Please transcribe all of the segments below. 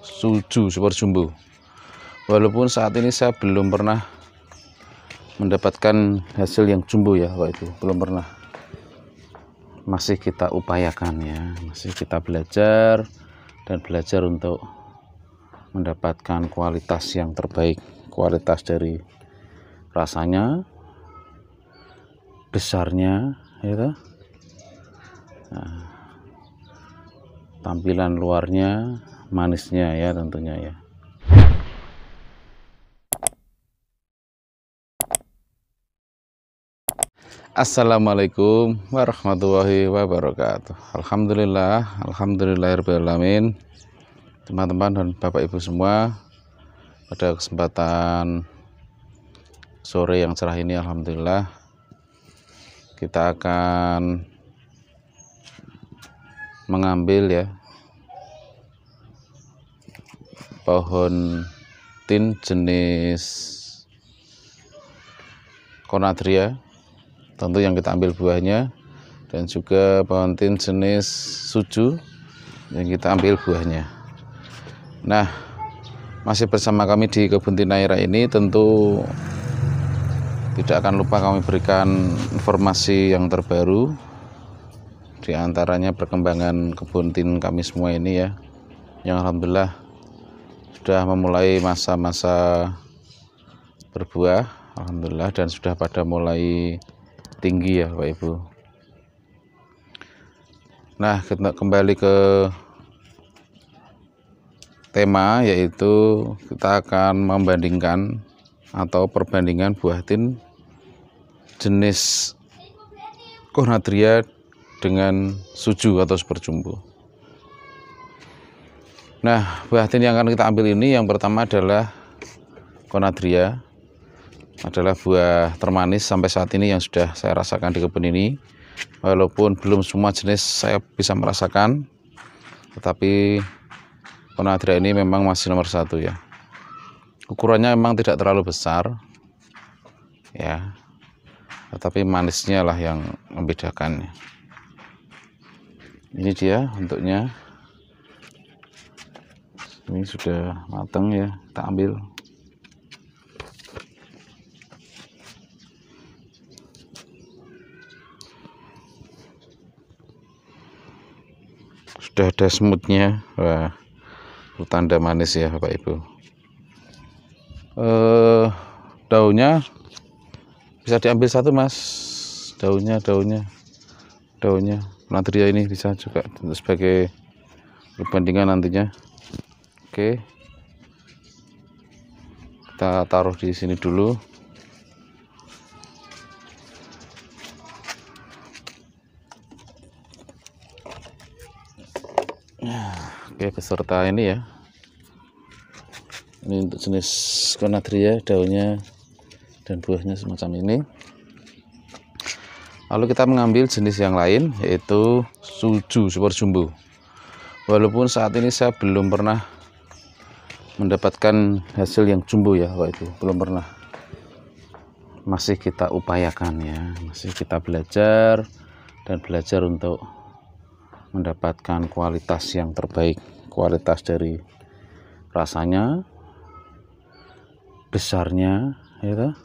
Suju super jumbo walaupun saat ini saya belum pernah mendapatkan hasil yang jumbo ya waktu itu belum pernah masih kita upayakan ya masih kita belajar dan belajar untuk mendapatkan kualitas yang terbaik kualitas dari rasanya besarnya ya nah, tampilan luarnya manisnya ya tentunya ya Assalamualaikum warahmatullahi wabarakatuh Alhamdulillah Alhamdulillahirrahmanirrahim teman-teman dan bapak ibu semua pada kesempatan sore yang cerah ini Alhamdulillah kita akan mengambil ya pohon tin jenis konatria tentu yang kita ambil buahnya dan juga pohon tin jenis suju yang kita ambil buahnya nah masih bersama kami di kebun tinaira ini tentu tidak akan lupa kami berikan informasi yang terbaru diantaranya perkembangan kebun tin kami semua ini ya yang Alhamdulillah sudah memulai masa-masa berbuah Alhamdulillah dan sudah pada mulai tinggi ya Bapak Ibu nah kita kembali ke tema yaitu kita akan membandingkan atau perbandingan buah tin jenis kohnatria dengan suju atau super jumbo Nah, buah tin yang akan kita ambil ini yang pertama adalah konadria. Adalah buah termanis sampai saat ini yang sudah saya rasakan di kebun ini. Walaupun belum semua jenis saya bisa merasakan, tetapi konadria ini memang masih nomor satu ya. Ukurannya memang tidak terlalu besar, ya, tetapi manisnya lah yang membedakannya. Ini dia bentuknya ini sudah matang ya kita ambil sudah ada semutnya wah tanda manis ya Bapak Ibu eh daunnya bisa diambil satu mas daunnya daunnya daunnya plantria ini bisa juga sebagai perbandingan nantinya Oke. Kita taruh di sini dulu. Oke, peserta ini ya. Ini untuk jenis konatria daunnya dan buahnya semacam ini. Lalu kita mengambil jenis yang lain yaitu suju super jumbo. Walaupun saat ini saya belum pernah mendapatkan hasil yang jumbo ya kok itu belum pernah masih kita upayakan ya masih kita belajar dan belajar untuk mendapatkan kualitas yang terbaik kualitas dari rasanya besarnya ya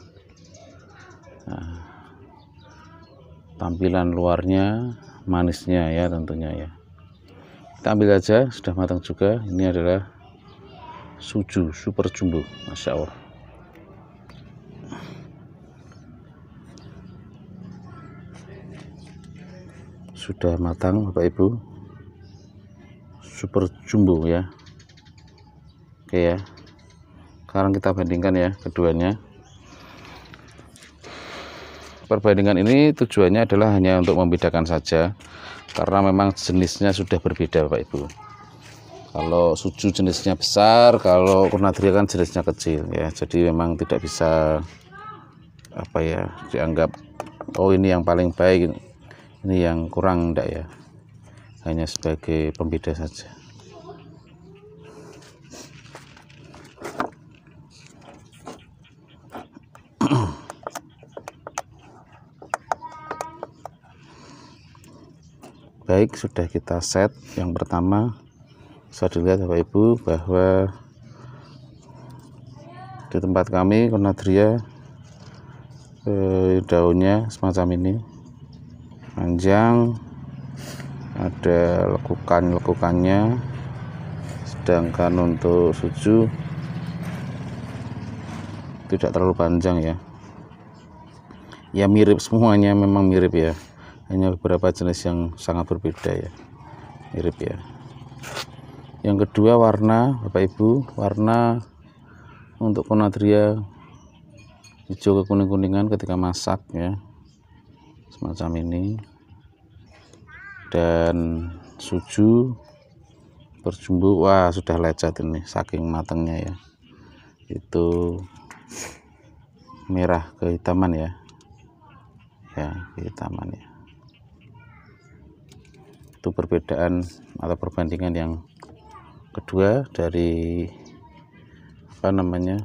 nah, tampilan luarnya manisnya ya tentunya ya kita ambil aja sudah matang juga ini adalah suju super jumbo Masya Allah sudah matang Bapak Ibu super jumbo ya oke ya sekarang kita bandingkan ya keduanya perbandingan ini tujuannya adalah hanya untuk membedakan saja karena memang jenisnya sudah berbeda Bapak Ibu kalau suju jenisnya besar kalau kurnatria kan jenisnya kecil ya jadi memang tidak bisa apa ya dianggap oh ini yang paling baik ini yang kurang enggak ya hanya sebagai pembeda saja baik sudah kita set yang pertama bisa dilihat Bapak Ibu bahwa di tempat kami konadria eh, daunnya semacam ini panjang ada lekukan-lekukannya sedangkan untuk suju tidak terlalu panjang ya ya mirip semuanya memang mirip ya hanya beberapa jenis yang sangat berbeda ya mirip ya yang kedua warna Bapak Ibu warna untuk konadria hijau kekuning kuningan ketika masak ya semacam ini dan suju berjumbu wah sudah lecet ini saking matangnya ya itu merah kehitaman ya ya kehitaman ya itu perbedaan atau perbandingan yang kedua dari apa namanya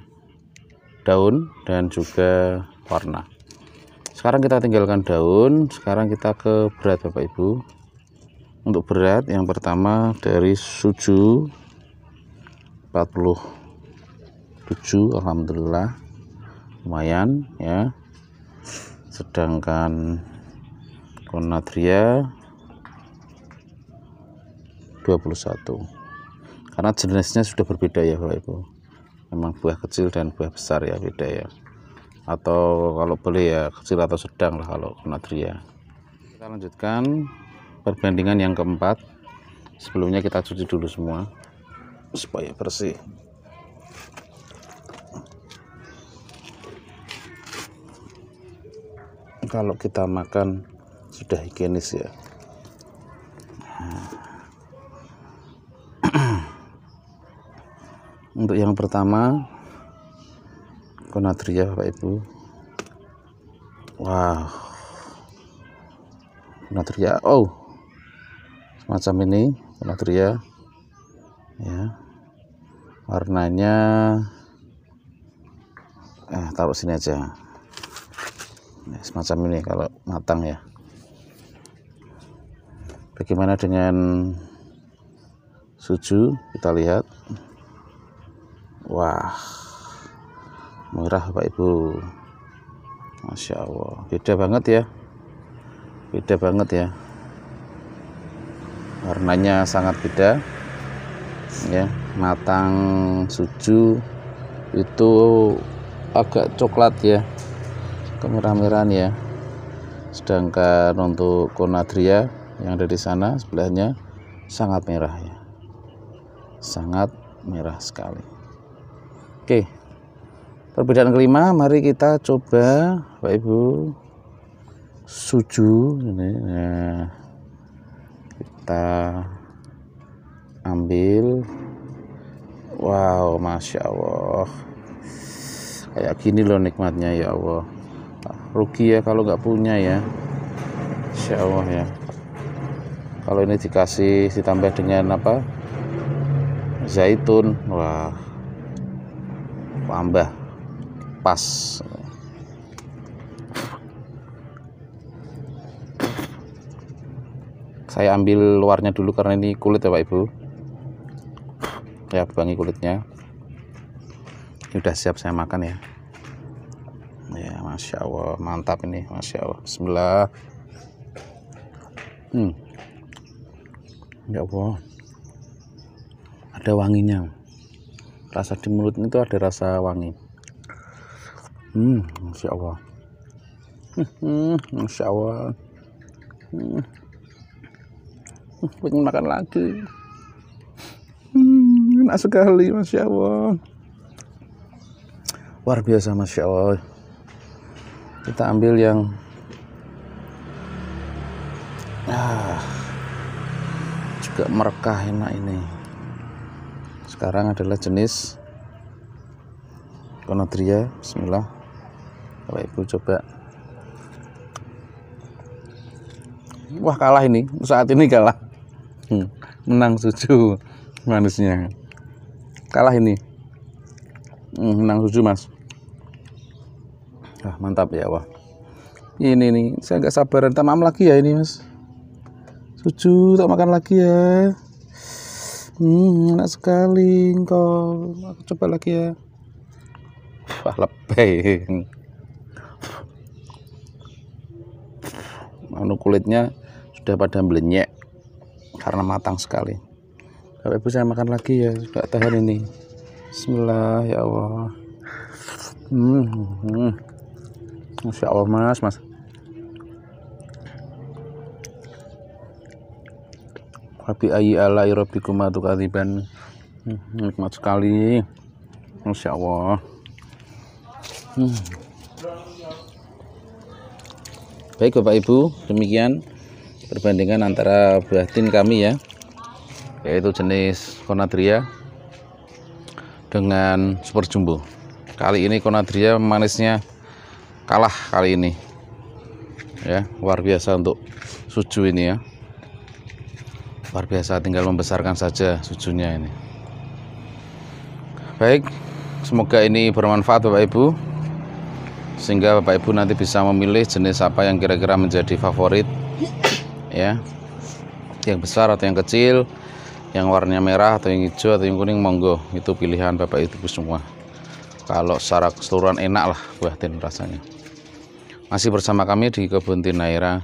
daun dan juga warna sekarang kita tinggalkan daun sekarang kita ke berat Bapak Ibu untuk berat yang pertama dari suju 47 Alhamdulillah lumayan ya sedangkan konatria 21 karena jenisnya sudah berbeda ya Bapak Ibu memang buah kecil dan buah besar ya beda ya atau kalau boleh ya kecil atau sedang lah kalau konadria kita lanjutkan perbandingan yang keempat sebelumnya kita cuci dulu semua supaya bersih kalau kita makan sudah higienis ya untuk yang pertama konatria Bapak Ibu wow konatria oh semacam ini konatria ya warnanya eh taruh sini aja ya, semacam ini kalau matang ya bagaimana dengan suju kita lihat wah murah Pak Ibu Masya Allah beda banget ya beda banget ya warnanya sangat beda ya matang suju itu agak coklat ya kemerah-merahan ya sedangkan untuk konadria yang ada di sana sebelahnya sangat merah ya sangat merah sekali Oke. Perbedaan kelima, mari kita coba Bapak Ibu suju ini. Nah, kita ambil. Wow, masya Allah. Kayak gini loh nikmatnya ya Allah. Rugi ya kalau nggak punya ya. masya Allah ya. Kalau ini dikasih ditambah dengan apa? Zaitun. Wah tambah pas saya ambil luarnya dulu karena ini kulit ya Pak Ibu ya bangi kulitnya ini udah siap saya makan ya ya Masya Allah mantap ini Masya Allah Bismillah hmm. ya Allah ada wanginya rasa di mulut itu ada rasa wangi hmm insya Allah hmm, insya Allah hmm. pengen makan lagi hmm, enak sekali masya Allah luar biasa masya Allah kita ambil yang ah, juga merekah enak ini sekarang adalah jenis konotria, bismillah Bapak Ibu coba wah kalah ini saat ini kalah hmm. menang suju manisnya kalah ini hmm, menang suju mas Wah mantap ya wah ini nih saya nggak sabaran tamam lagi ya ini mas suju tak makan lagi ya hmm enak sekali engkau aku coba lagi ya wah lebay. anu kulitnya sudah pada melenyek karena matang sekali Bapak Ibu saya makan lagi ya sudah tahan ini Bismillah ya Allah hmm, hmm. hmm. Masya Allah mas mas Tapi ayi ala irobikuma tukadiban hmm, nikmat sekali Masya Allah hmm. baik Bapak Ibu demikian perbandingan antara buah tin kami ya yaitu jenis konadria dengan super jumbo kali ini konadria manisnya kalah kali ini ya luar biasa untuk suju ini ya luar biasa tinggal membesarkan saja sujunya ini baik semoga ini bermanfaat Bapak Ibu sehingga Bapak Ibu nanti bisa memilih jenis apa yang kira-kira menjadi favorit ya yang besar atau yang kecil yang warnanya merah atau yang hijau atau yang kuning monggo itu pilihan Bapak Ibu semua kalau secara keseluruhan enak lah buatin rasanya masih bersama kami di kebun Tinaira